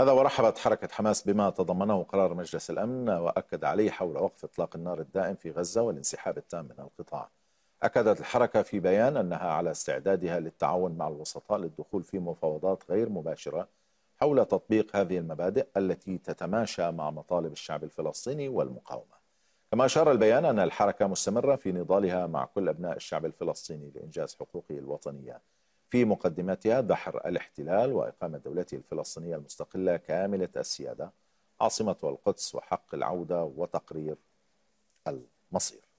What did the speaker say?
هذا ورحبت حركة حماس بما تضمنه قرار مجلس الأمن وأكد عليه حول وقف إطلاق النار الدائم في غزة والانسحاب التام من القطاع أكدت الحركة في بيان أنها على استعدادها للتعاون مع الوسطاء للدخول في مفاوضات غير مباشرة حول تطبيق هذه المبادئ التي تتماشى مع مطالب الشعب الفلسطيني والمقاومة كما أشار البيان أن الحركة مستمرة في نضالها مع كل أبناء الشعب الفلسطيني لإنجاز حقوقه الوطنية في مقدمتها دحر الاحتلال وإقامة دولته الفلسطينية المستقلة كاملة السيادة عاصمة القدس وحق العودة وتقرير المصير